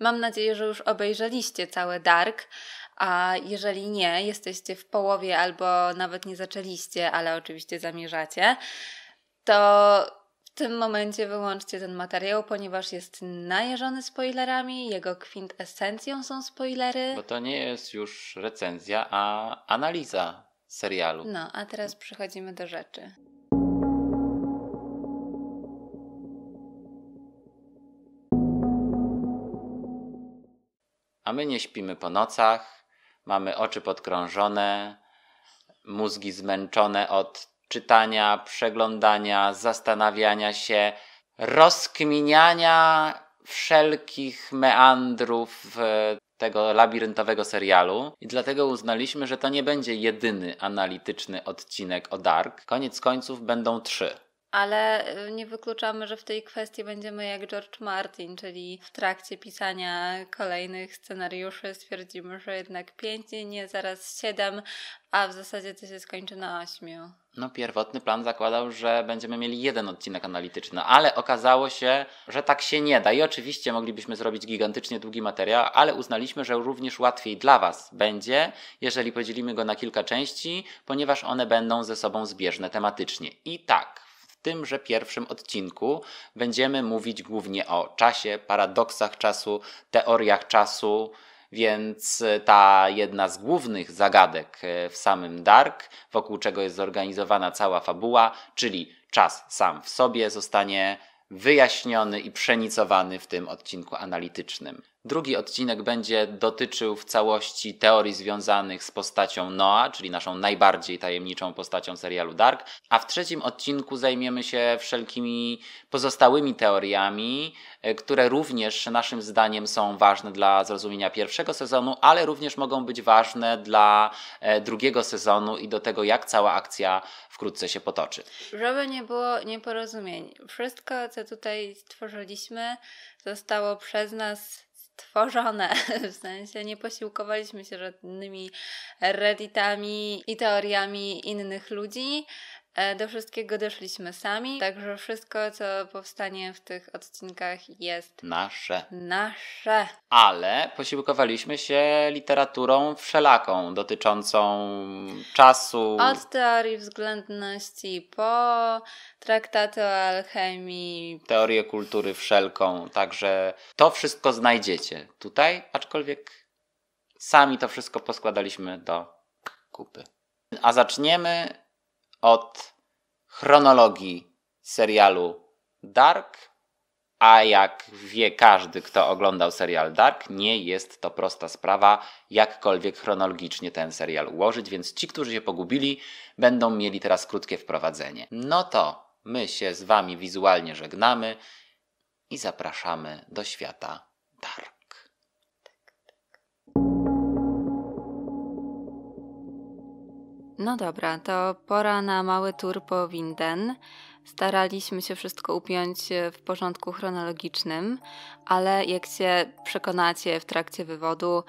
Mam nadzieję, że już obejrzeliście cały Dark. A jeżeli nie, jesteście w połowie albo nawet nie zaczęliście, ale oczywiście zamierzacie, to w tym momencie wyłączcie ten materiał, ponieważ jest najeżony spoilerami, jego kwintesencją są spoilery. Bo to nie jest już recenzja, a analiza serialu. No, a teraz przechodzimy do rzeczy. my nie śpimy po nocach, mamy oczy podkrążone, mózgi zmęczone od czytania, przeglądania, zastanawiania się, rozkminiania wszelkich meandrów e, tego labiryntowego serialu i dlatego uznaliśmy, że to nie będzie jedyny analityczny odcinek o Dark. Koniec końców będą trzy ale y, nie wykluczamy, że w tej kwestii będziemy jak George Martin, czyli w trakcie pisania kolejnych scenariuszy stwierdzimy, że jednak pięć nie zaraz siedem, a w zasadzie to się skończy na ośmiu. No, pierwotny plan zakładał, że będziemy mieli jeden odcinek analityczny, ale okazało się, że tak się nie da. I oczywiście moglibyśmy zrobić gigantycznie długi materiał, ale uznaliśmy, że również łatwiej dla Was będzie, jeżeli podzielimy go na kilka części, ponieważ one będą ze sobą zbieżne tematycznie. I tak, tymże pierwszym odcinku będziemy mówić głównie o czasie, paradoksach czasu, teoriach czasu. Więc e, ta jedna z głównych zagadek e, w samym Dark, wokół czego jest zorganizowana cała fabuła, czyli czas sam w sobie, zostanie wyjaśniony i przenicowany w tym odcinku analitycznym. Drugi odcinek będzie dotyczył w całości teorii związanych z postacią Noa, czyli naszą najbardziej tajemniczą postacią serialu Dark, a w trzecim odcinku zajmiemy się wszelkimi pozostałymi teoriami, e, które również naszym zdaniem są ważne dla zrozumienia pierwszego sezonu, ale również mogą być ważne dla e, drugiego sezonu i do tego, jak cała akcja wkrótce się potoczy. Żeby nie było nieporozumień, wszystko, co tutaj stworzyliśmy, zostało przez nas stworzone, w sensie nie posiłkowaliśmy się żadnymi redditami i teoriami innych ludzi. E, do wszystkiego doszliśmy sami, także wszystko, co powstanie w tych odcinkach jest nasze. Nasze. Ale posiłkowaliśmy się literaturą wszelaką, dotyczącą czasu. Od teorii względności po traktaty o alchemii. Teorię kultury wszelką, także to wszystko znajdziecie tutaj, aczkolwiek sami to wszystko poskładaliśmy do kupy. A zaczniemy od chronologii serialu Dark, a jak wie każdy, kto oglądał serial Dark, nie jest to prosta sprawa, jakkolwiek chronologicznie ten serial ułożyć, więc ci, którzy się pogubili, będą mieli teraz krótkie wprowadzenie. No to my się z Wami wizualnie żegnamy i zapraszamy do świata Dark. No dobra, to pora na mały tour po Winden. Staraliśmy się wszystko upiąć e, w porządku chronologicznym, ale jak się przekonacie w trakcie wywodu,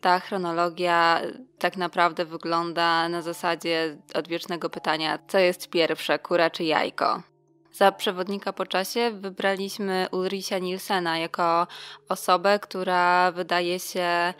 ta chronologia e, tak naprawdę wygląda na zasadzie odwiecznego pytania, co jest pierwsze, kura czy jajko. Za przewodnika po czasie wybraliśmy Ulrisia Nielsena jako osobę, która wydaje się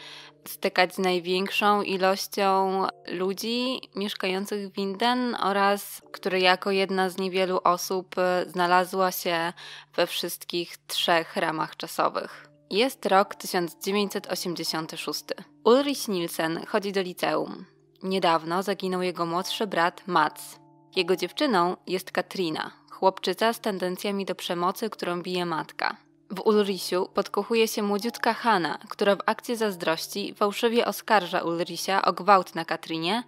stykać z największą ilością ludzi mieszkających w Winden oraz który jako jedna z niewielu osób e, znalazła się we wszystkich trzech ramach czasowych. Jest rok 1986. Ulrich Nielsen chodzi do liceum. Niedawno zaginął jego młodszy brat Mats. Jego dziewczyną jest Katrina, chłopczyca z tendencjami do przemocy, którą bije matka. W Ulrisiu podkochuje się młodziutka Hanna, która w akcie zazdrości fałszywie oskarża Ulrisia o gwałt na Katrynie,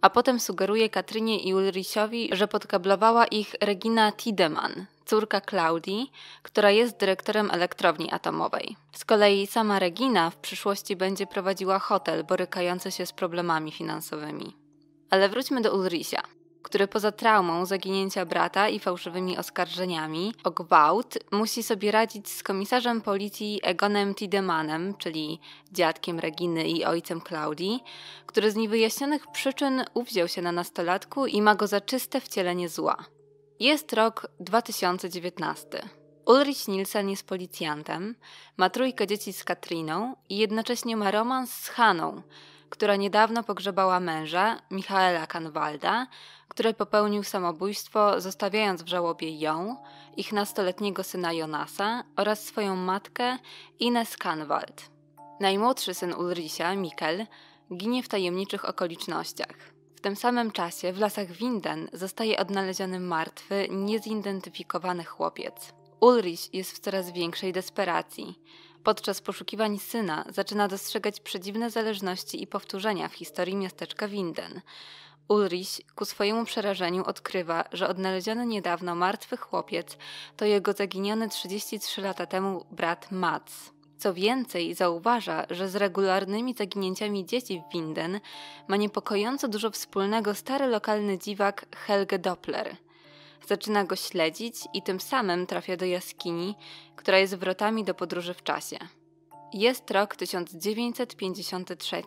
a potem sugeruje Katrynie i Ulrisiowi, że podkablowała ich Regina Tiedemann, córka Klaudii, która jest dyrektorem elektrowni atomowej. Z kolei sama Regina w przyszłości będzie prowadziła hotel borykający się z problemami finansowymi. Ale wróćmy do Ulrisia który poza traumą zaginięcia brata i fałszywymi oskarżeniami o gwałt musi sobie radzić z komisarzem policji Egonem Tidemanem, czyli dziadkiem Reginy i ojcem Klaudii, który z niewyjaśnionych przyczyn uwziął się na nastolatku i ma go za czyste wcielenie zła. Jest rok 2019. Ulrich Nielsen jest policjantem, ma trójkę dzieci z Katriną i jednocześnie ma romans z Haną, która niedawno pogrzebała męża, Michaela Kanwalda, który popełnił samobójstwo, zostawiając w żałobie ją, ich nastoletniego syna Jonasa oraz swoją matkę Ines Kanwald. Najmłodszy syn Ulrisia, Mikkel, ginie w tajemniczych okolicznościach. W tym samym czasie w lasach Winden zostaje odnaleziony martwy, niezidentyfikowany chłopiec. Ulrich jest w coraz większej desperacji. Podczas poszukiwań syna zaczyna dostrzegać przedziwne zależności i powtórzenia w historii miasteczka Winden. Ulrich ku swojemu przerażeniu odkrywa, że odnaleziony niedawno martwy chłopiec to jego zaginiony 33 lata temu brat Mats. Co więcej, zauważa, że z regularnymi zaginięciami dzieci w Winden ma niepokojąco dużo wspólnego stary lokalny dziwak Helge Doppler. Zaczyna go śledzić i tym samym trafia do jaskini, która jest wrotami do podróży w czasie. Jest rok 1953.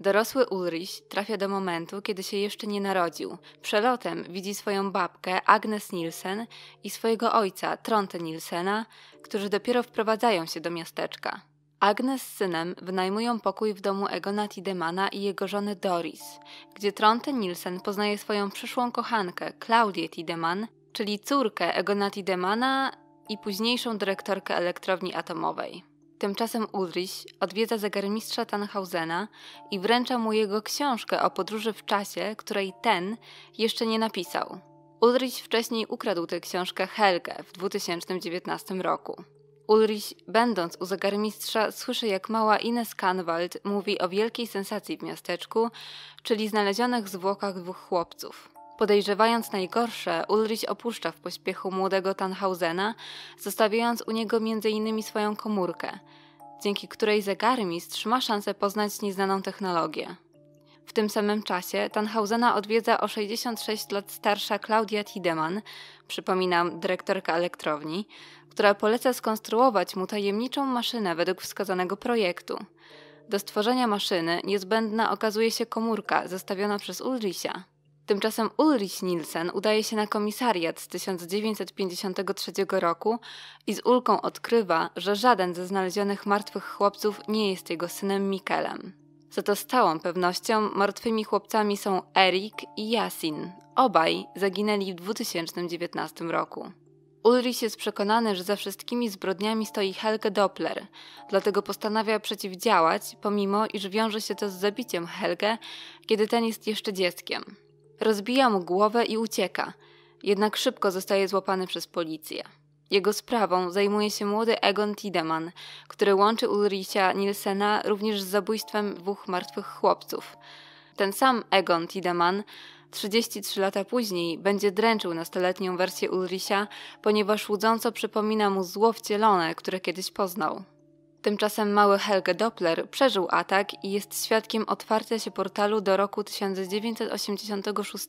Dorosły Ulrich trafia do momentu, kiedy się jeszcze nie narodził. Przelotem widzi swoją babkę Agnes Nielsen i swojego ojca Tronte Nielsena, którzy dopiero wprowadzają się do miasteczka. Agnes z synem wynajmują pokój w domu Egona Tidemana i jego żony Doris, gdzie Tronte Nielsen poznaje swoją przyszłą kochankę Claudię Tideman, czyli córkę Egona Tidemana i późniejszą dyrektorkę elektrowni atomowej. Tymczasem Ulrich odwiedza zegarmistrza Tannhausena i wręcza mu jego książkę o podróży w czasie, której ten jeszcze nie napisał. Ulrich wcześniej ukradł tę książkę Helge w 2019 roku. Ulrich, będąc u zegarmistrza, słyszy jak mała Ines Kanwald mówi o wielkiej sensacji w miasteczku, czyli znalezionych zwłokach dwóch chłopców. Podejrzewając najgorsze, Ulrich opuszcza w pośpiechu młodego Tannhausena, zostawiając u niego m.in. swoją komórkę, dzięki której zegarmistrz ma szansę poznać nieznaną technologię. W tym samym czasie Tannhausena odwiedza o 66 lat starsza Claudia Tiedemann, przypominam, dyrektorka elektrowni, która poleca skonstruować mu tajemniczą maszynę według wskazanego projektu. Do stworzenia maszyny niezbędna okazuje się komórka zostawiona przez Ulricha. Tymczasem Ulrich Nielsen udaje się na komisariat z 1953 roku i z ulką odkrywa, że żaden ze znalezionych martwych chłopców nie jest jego synem Mikelem. Za to z całą pewnością martwymi chłopcami są Erik i Jasin. Obaj zaginęli w 2019 roku. Ulrich jest przekonany, że za wszystkimi zbrodniami stoi Helge Doppler, dlatego postanawia przeciwdziałać, pomimo iż wiąże się to z zabiciem Helge, kiedy ten jest jeszcze dzieckiem. Rozbija mu głowę i ucieka, jednak szybko zostaje złapany przez policję. Jego sprawą zajmuje się młody Egon Tiedemann, który łączy Ulricha Nielsena również z zabójstwem dwóch martwych chłopców. Ten sam Egon Tiedemann 33 lata później będzie dręczył nastoletnią wersję Ulricha, ponieważ łudząco przypomina mu zło wcielone, które kiedyś poznał. Tymczasem mały Helge Doppler przeżył atak i jest świadkiem otwarcia się portalu do roku 1986,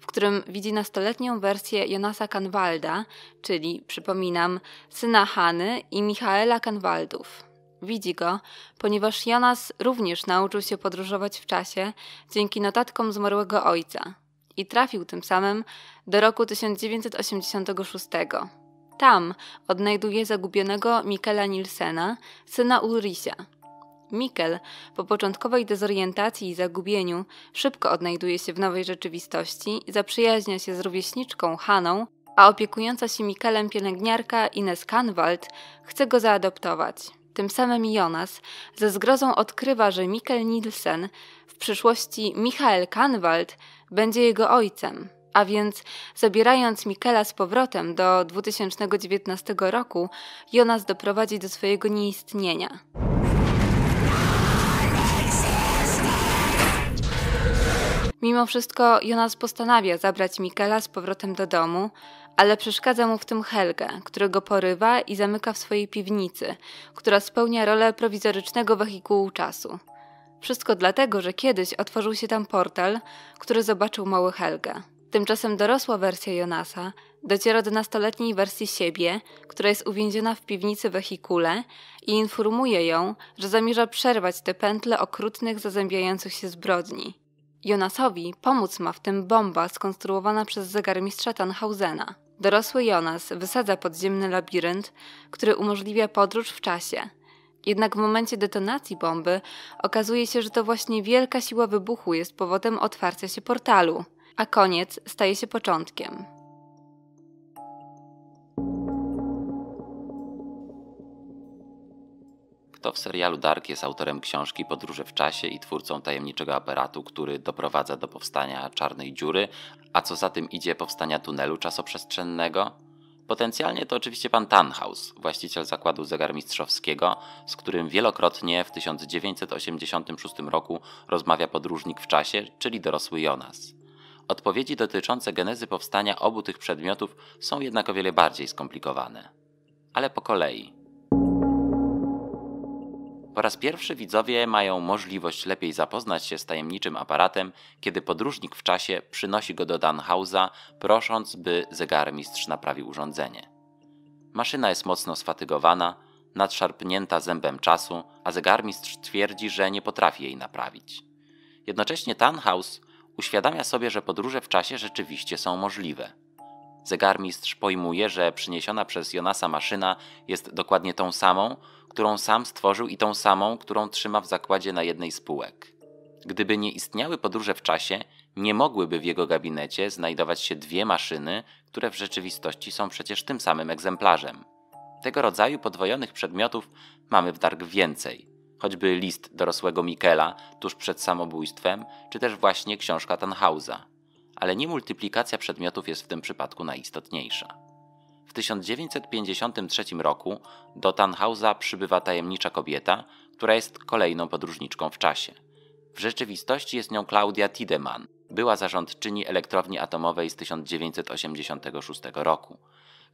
w którym widzi nastoletnią wersję Jonasa Kanwalda, czyli, przypominam, syna Hany i Michaela Kanwaldów. Widzi go, ponieważ Jonas również nauczył się podróżować w czasie dzięki notatkom zmarłego ojca i trafił tym samym do roku 1986 tam odnajduje zagubionego Mikela Nilsena, syna Ulrisia. Mikkel, po początkowej dezorientacji i zagubieniu, szybko odnajduje się w nowej rzeczywistości, zaprzyjaźnia się z rówieśniczką Haną, a opiekująca się Mikelem pielęgniarka Ines Kanwald chce go zaadoptować. Tym samym Jonas ze zgrozą odkrywa, że Mikkel Nielsen, w przyszłości Michael Kanwald, będzie jego ojcem. A więc zabierając Mikela z powrotem do 2019 roku, Jonas doprowadzi do swojego nieistnienia. Mimo wszystko Jonas postanawia zabrać Mikela z powrotem do domu, ale przeszkadza mu w tym Helge, którego porywa i zamyka w swojej piwnicy, która spełnia rolę prowizorycznego wehikułu czasu. Wszystko dlatego, że kiedyś otworzył się tam portal, który zobaczył mały Helge. Tymczasem dorosła wersja Jonasa dociera do nastoletniej wersji siebie, która jest uwięziona w piwnicy wehikule i informuje ją, że zamierza przerwać te pętle okrutnych, zazębiających się zbrodni. Jonasowi pomóc ma w tym bomba skonstruowana przez zegarmistrza Tannhausena. Dorosły Jonas wysadza podziemny labirynt, który umożliwia podróż w czasie. Jednak w momencie detonacji bomby okazuje się, że to właśnie wielka siła wybuchu jest powodem otwarcia się portalu – a koniec staje się początkiem. Kto w serialu Dark jest autorem książki Podróże w czasie i twórcą tajemniczego aparatu, który doprowadza do powstania czarnej dziury, a co za tym idzie powstania tunelu czasoprzestrzennego? Potencjalnie to oczywiście pan Tannhaus, właściciel zakładu zegarmistrzowskiego, z którym wielokrotnie w 1986 roku rozmawia podróżnik w czasie, czyli dorosły Jonas. Odpowiedzi dotyczące genezy powstania obu tych przedmiotów są jednak o wiele bardziej skomplikowane. Ale po kolei. Po raz pierwszy widzowie mają możliwość lepiej zapoznać się z tajemniczym aparatem, kiedy podróżnik w czasie przynosi go do Danhausa, prosząc, by zegarmistrz naprawił urządzenie. Maszyna jest mocno sfatygowana, nadszarpnięta zębem czasu, a zegarmistrz twierdzi, że nie potrafi jej naprawić. Jednocześnie Tannhaus uświadamia sobie, że podróże w czasie rzeczywiście są możliwe. Zegarmistrz pojmuje, że przyniesiona przez Jonasa maszyna jest dokładnie tą samą, którą sam stworzył i tą samą, którą trzyma w zakładzie na jednej z półek. Gdyby nie istniały podróże w czasie, nie mogłyby w jego gabinecie znajdować się dwie maszyny, które w rzeczywistości są przecież tym samym egzemplarzem. Tego rodzaju podwojonych przedmiotów mamy w Dark więcej choćby list dorosłego Mikela tuż przed samobójstwem, czy też właśnie książka Tannhausa. Ale nie multiplikacja przedmiotów jest w tym przypadku najistotniejsza. W 1953 roku do Tannhausa przybywa tajemnicza kobieta, która jest kolejną podróżniczką w czasie. W rzeczywistości jest nią Claudia Tiedemann, była zarządczyni elektrowni atomowej z 1986 roku,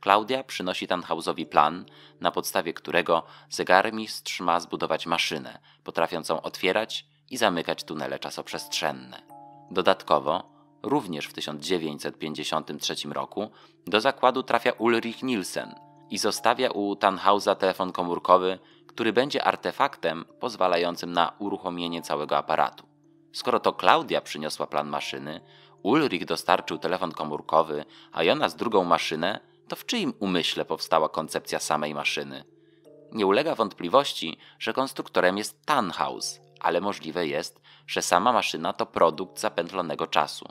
Klaudia przynosi Tannhausowi plan, na podstawie którego zegarmistrz ma zbudować maszynę, potrafiącą otwierać i zamykać tunele czasoprzestrzenne. Dodatkowo, również w 1953 roku, do zakładu trafia Ulrich Nielsen i zostawia u Tannhausa telefon komórkowy, który będzie artefaktem pozwalającym na uruchomienie całego aparatu. Skoro to Klaudia przyniosła plan maszyny, Ulrich dostarczył telefon komórkowy, a Jona z drugą maszynę, to w czyim umyśle powstała koncepcja samej maszyny? Nie ulega wątpliwości, że konstruktorem jest Tannhaus, ale możliwe jest, że sama maszyna to produkt zapętlonego czasu.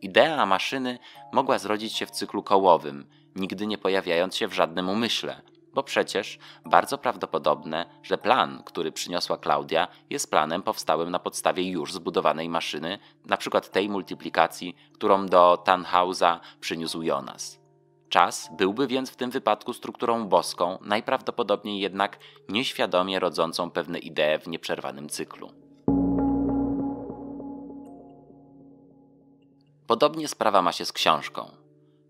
Idea maszyny mogła zrodzić się w cyklu kołowym, nigdy nie pojawiając się w żadnym umyśle, bo przecież bardzo prawdopodobne, że plan, który przyniosła Klaudia, jest planem powstałym na podstawie już zbudowanej maszyny, np. tej multiplikacji, którą do Tannhausa przyniósł Jonas. Czas byłby więc w tym wypadku strukturą boską, najprawdopodobniej jednak nieświadomie rodzącą pewne idee w nieprzerwanym cyklu. Podobnie sprawa ma się z książką.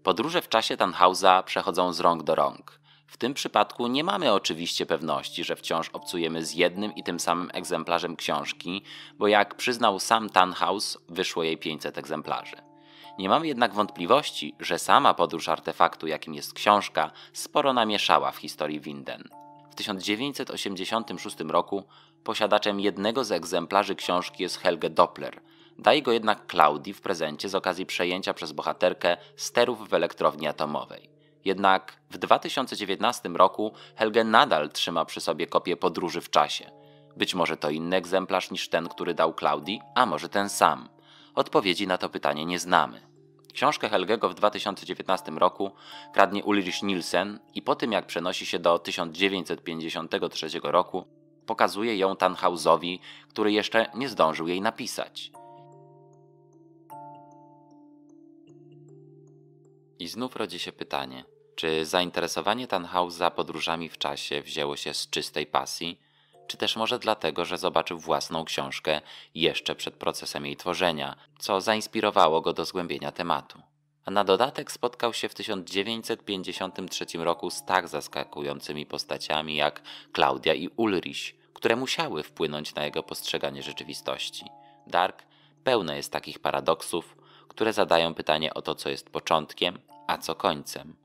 Podróże w czasie Tannhausa przechodzą z rąk do rąk. W tym przypadku nie mamy oczywiście pewności, że wciąż obcujemy z jednym i tym samym egzemplarzem książki, bo jak przyznał sam Tannhaus, wyszło jej 500 egzemplarzy. Nie mam jednak wątpliwości, że sama podróż artefaktu, jakim jest książka, sporo namieszała w historii Winden. W 1986 roku posiadaczem jednego z egzemplarzy książki jest Helge Doppler. Daje go jednak Klaudii w prezencie z okazji przejęcia przez bohaterkę sterów w elektrowni atomowej. Jednak w 2019 roku Helge nadal trzyma przy sobie kopię podróży w czasie. Być może to inny egzemplarz niż ten, który dał Klaudii, a może ten sam. Odpowiedzi na to pytanie nie znamy. Książkę Helgego w 2019 roku kradnie Ulrich Nielsen i po tym jak przenosi się do 1953 roku, pokazuje ją Tannhausowi, który jeszcze nie zdążył jej napisać. I znów rodzi się pytanie, czy zainteresowanie Tannhausa podróżami w czasie wzięło się z czystej pasji, czy też może dlatego, że zobaczył własną książkę jeszcze przed procesem jej tworzenia, co zainspirowało go do zgłębienia tematu. A na dodatek spotkał się w 1953 roku z tak zaskakującymi postaciami jak Klaudia i Ulrich, które musiały wpłynąć na jego postrzeganie rzeczywistości. Dark pełne jest takich paradoksów, które zadają pytanie o to, co jest początkiem, a co końcem.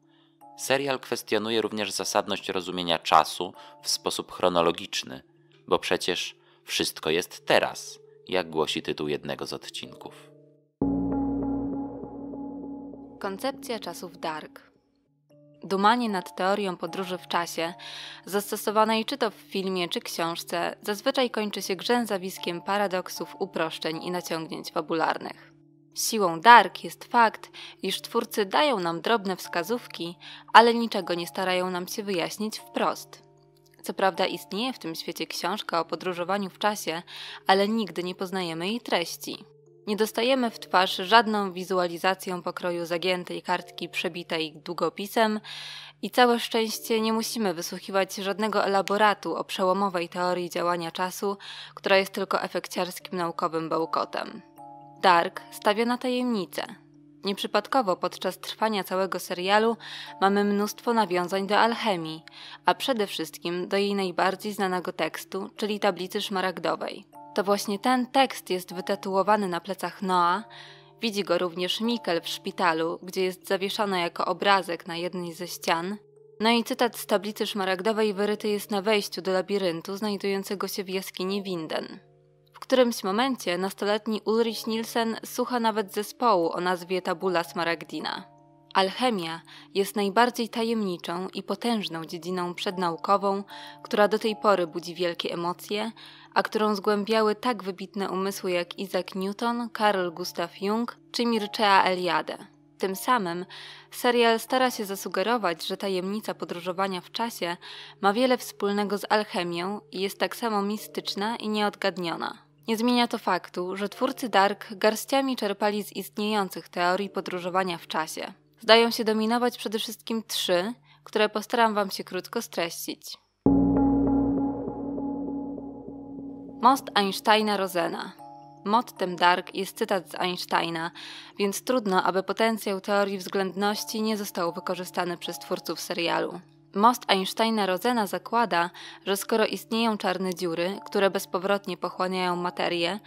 Serial kwestionuje również zasadność rozumienia czasu w sposób chronologiczny, bo przecież wszystko jest teraz, jak głosi tytuł jednego z odcinków. Koncepcja czasów Dark. Dumanie nad teorią podróży w czasie, zastosowanej czy to w filmie, czy książce, zazwyczaj kończy się grzęzawiskiem paradoksów, uproszczeń i naciągnięć fabularnych. Siłą dark jest fakt, iż twórcy dają nam drobne wskazówki, ale niczego nie starają nam się wyjaśnić wprost. Co prawda istnieje w tym świecie książka o podróżowaniu w czasie, ale nigdy nie poznajemy jej treści. Nie dostajemy w twarz żadną wizualizacją pokroju zagiętej kartki przebitej długopisem i całe szczęście nie musimy wysłuchiwać żadnego elaboratu o przełomowej teorii działania czasu, która jest tylko efekciarskim naukowym bełkotem. Dark stawia na tajemnicę, Nieprzypadkowo podczas trwania całego serialu mamy mnóstwo nawiązań do alchemii, a przede wszystkim do jej najbardziej znanego tekstu, czyli tablicy szmaragdowej. To właśnie ten tekst jest wytatuowany na plecach Noa, widzi go również Mikkel w szpitalu, gdzie jest zawieszony jako obrazek na jednej ze ścian, no i cytat z tablicy szmaragdowej wyryty jest na wejściu do labiryntu znajdującego się w jaskini Winden którymś momencie nastoletni Ulrich Nielsen słucha nawet zespołu o nazwie Tabula Smaragdina. Alchemia jest najbardziej tajemniczą i potężną dziedziną przednaukową, która do tej pory budzi wielkie emocje, a którą zgłębiały tak wybitne umysły jak Isaac Newton, Karl Gustav Jung czy Mircea Eliade. Tym samym serial stara się zasugerować, że tajemnica podróżowania w czasie ma wiele wspólnego z alchemią i jest tak samo mistyczna i nieodgadniona. Nie zmienia to faktu, że twórcy Dark garściami czerpali z istniejących teorii podróżowania w czasie. Zdają się dominować przede wszystkim trzy, które postaram Wam się krótko streścić. Most Einsteina-Rosena. Mottem Dark jest cytat z Einsteina, więc trudno, aby potencjał teorii względności nie został wykorzystany przez twórców serialu. Most Einsteina-Rodzena zakłada, że skoro istnieją czarne dziury, które bezpowrotnie pochłaniają materię,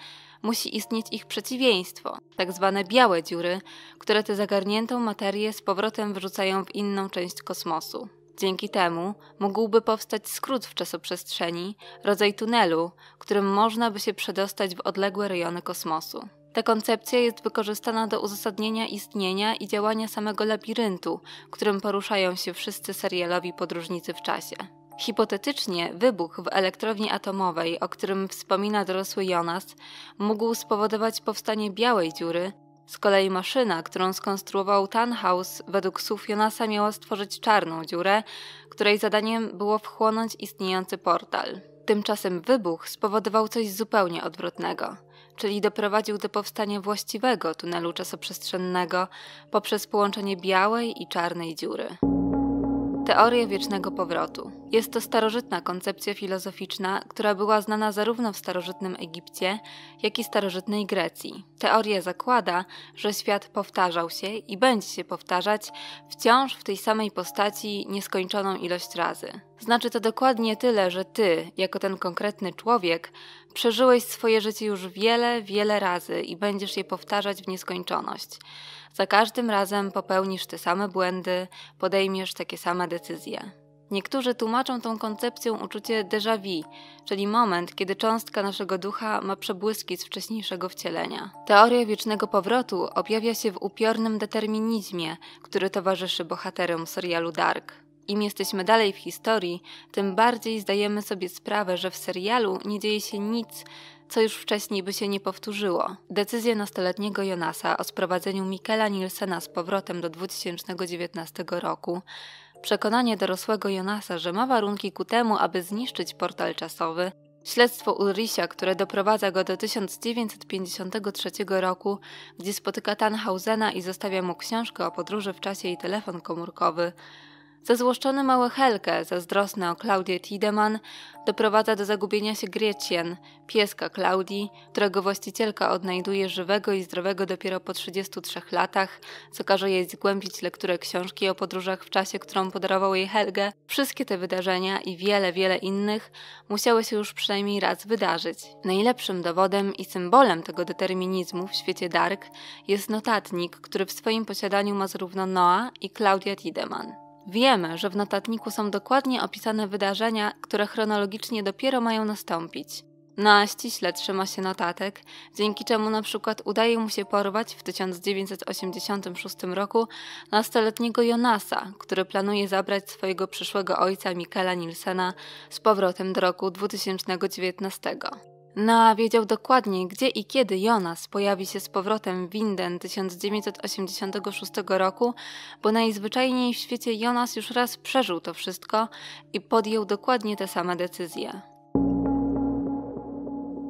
musi istnieć ich przeciwieństwo, tak zwane białe dziury, które tę zagarniętą materię z powrotem wrzucają w inną część kosmosu. Dzięki temu mógłby powstać skrót w czasoprzestrzeni, rodzaj tunelu, którym można by się przedostać w odległe rejony kosmosu. Ta koncepcja jest wykorzystana do uzasadnienia istnienia i działania samego labiryntu, którym poruszają się wszyscy serialowi podróżnicy w czasie. Hipotetycznie wybuch w elektrowni atomowej, o którym wspomina dorosły Jonas, mógł spowodować powstanie białej dziury, z kolei maszyna, którą skonstruował Tannhaus, według słów Jonasa miała stworzyć czarną dziurę, której zadaniem było wchłonąć istniejący portal. Tymczasem wybuch spowodował coś zupełnie odwrotnego czyli doprowadził do powstania właściwego tunelu czasoprzestrzennego poprzez połączenie białej i czarnej dziury. Teoria wiecznego powrotu. Jest to starożytna koncepcja filozoficzna, która była znana zarówno w starożytnym Egipcie, jak i starożytnej Grecji. Teoria zakłada, że świat powtarzał się i będzie się powtarzać wciąż w tej samej postaci nieskończoną ilość razy. Znaczy to dokładnie tyle, że ty, jako ten konkretny człowiek, Przeżyłeś swoje życie już wiele, wiele razy i będziesz je powtarzać w nieskończoność. Za każdym razem popełnisz te same błędy, podejmiesz takie same decyzje. Niektórzy tłumaczą tą koncepcją uczucie déjà vu, czyli moment, kiedy cząstka naszego ducha ma przebłyski z wcześniejszego wcielenia. Teoria wiecznego powrotu objawia się w upiornym determinizmie, który towarzyszy bohaterom serialu Dark. Im jesteśmy dalej w historii, tym bardziej zdajemy sobie sprawę, że w serialu nie dzieje się nic, co już wcześniej by się nie powtórzyło. Decyzje nastoletniego Jonasa o sprowadzeniu Mikela Nielsena z powrotem do 2019 roku, przekonanie dorosłego Jonasa, że ma warunki ku temu, aby zniszczyć portal czasowy, Śledztwo Ulricha, które doprowadza go do 1953 roku, gdzie spotyka Tannhausena i zostawia mu książkę o podróży w czasie i telefon komórkowy, Zazłoszczony mały Helke, zazdrosny o Klaudię Tiedemann, doprowadza do zagubienia się Gretchen, pieska Klaudii, którego właścicielka odnajduje żywego i zdrowego dopiero po 33 latach, co każe jej zgłębić lekturę książki o podróżach w czasie, którą podarował jej Helge. Wszystkie te wydarzenia i wiele, wiele innych musiały się już przynajmniej raz wydarzyć. Najlepszym dowodem i symbolem tego determinizmu w świecie Dark jest notatnik, który w swoim posiadaniu ma zarówno Noa i Klaudia Tiedemann. Wiemy, że w notatniku są dokładnie opisane wydarzenia, które chronologicznie dopiero mają nastąpić. Na ściśle trzyma się notatek, dzięki czemu na przykład udaje mu się porwać w 1986 roku nastoletniego Jonasa, który planuje zabrać swojego przyszłego ojca Michaela Nilsena z powrotem do roku 2019. Na wiedział dokładnie, gdzie i kiedy Jonas pojawi się z powrotem w Winden 1986 roku, bo najzwyczajniej w świecie Jonas już raz przeżył to wszystko i podjął dokładnie te same decyzje.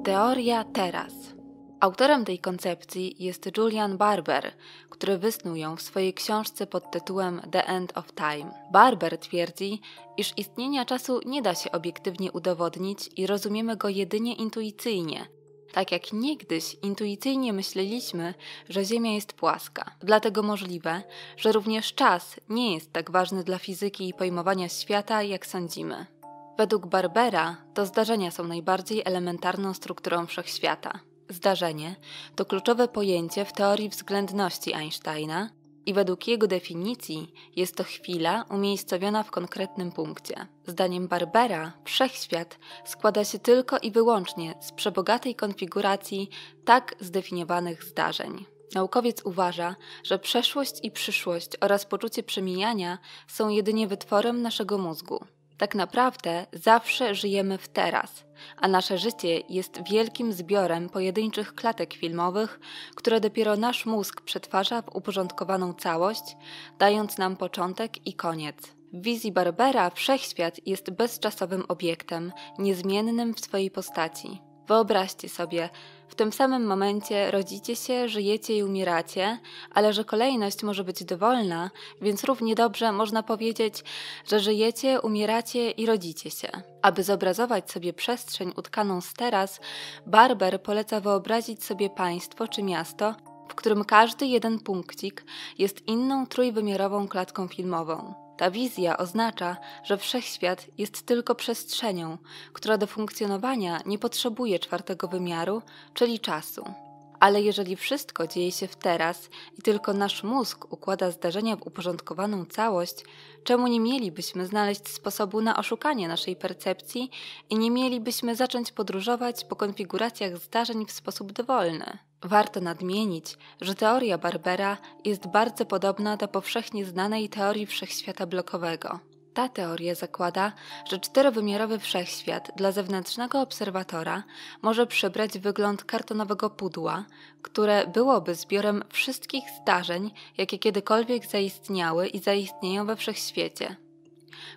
Teoria teraz. Autorem tej koncepcji jest Julian Barber, który wysnuł ją w swojej książce pod tytułem The End of Time. Barber twierdzi, iż istnienia czasu nie da się obiektywnie udowodnić i rozumiemy go jedynie intuicyjnie. Tak jak niegdyś intuicyjnie myśleliśmy, że Ziemia jest płaska. Dlatego możliwe, że również czas nie jest tak ważny dla fizyki i pojmowania świata, jak sądzimy. Według Barbera to zdarzenia są najbardziej elementarną strukturą wszechświata. Zdarzenie to kluczowe pojęcie w teorii względności Einsteina i według jego definicji jest to chwila umiejscowiona w konkretnym punkcie. Zdaniem Barbera, wszechświat składa się tylko i wyłącznie z przebogatej konfiguracji tak zdefiniowanych zdarzeń. Naukowiec uważa, że przeszłość i przyszłość oraz poczucie przemijania są jedynie wytworem naszego mózgu. Tak naprawdę zawsze żyjemy w teraz, a nasze życie jest wielkim zbiorem pojedynczych klatek filmowych, które dopiero nasz mózg przetwarza w uporządkowaną całość, dając nam początek i koniec. W wizji Barbera wszechświat jest bezczasowym obiektem, niezmiennym w swojej postaci. Wyobraźcie sobie, w tym samym momencie rodzicie się, żyjecie i umieracie, ale że kolejność może być dowolna, więc równie dobrze można powiedzieć, że żyjecie, umieracie i rodzicie się. Aby zobrazować sobie przestrzeń utkaną z teraz, Barber poleca wyobrazić sobie państwo czy miasto, w którym każdy jeden punkcik jest inną trójwymiarową klatką filmową. Ta wizja oznacza, że wszechświat jest tylko przestrzenią, która do funkcjonowania nie potrzebuje czwartego wymiaru, czyli czasu. Ale jeżeli wszystko dzieje się w teraz i tylko nasz mózg układa zdarzenia w uporządkowaną całość, czemu nie mielibyśmy znaleźć sposobu na oszukanie naszej percepcji i nie mielibyśmy zacząć podróżować po konfiguracjach zdarzeń w sposób dowolny? Warto nadmienić, że teoria Barbera jest bardzo podobna do powszechnie znanej teorii wszechświata blokowego. Ta teoria zakłada, że czterowymiarowy wszechświat dla zewnętrznego obserwatora może przybrać wygląd kartonowego pudła, które byłoby zbiorem wszystkich zdarzeń, jakie kiedykolwiek zaistniały i zaistnieją we wszechświecie.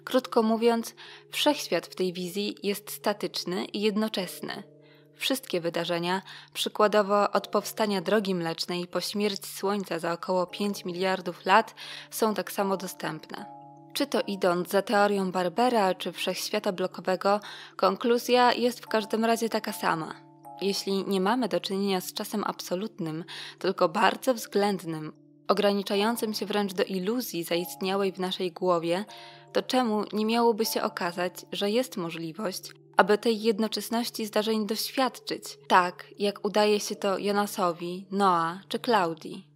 Krótko mówiąc, wszechświat w tej wizji jest statyczny i jednoczesny. Wszystkie wydarzenia, przykładowo od powstania Drogi Mlecznej po śmierć Słońca za około 5 miliardów lat, są tak samo dostępne. Czy to idąc za teorią Barbera czy wszechświata blokowego, konkluzja jest w każdym razie taka sama. Jeśli nie mamy do czynienia z czasem absolutnym, tylko bardzo względnym, ograniczającym się wręcz do iluzji zaistniałej w naszej głowie, to czemu nie miałoby się okazać, że jest możliwość, aby tej jednoczesności zdarzeń doświadczyć, tak jak udaje się to Jonasowi, Noa czy Klaudii?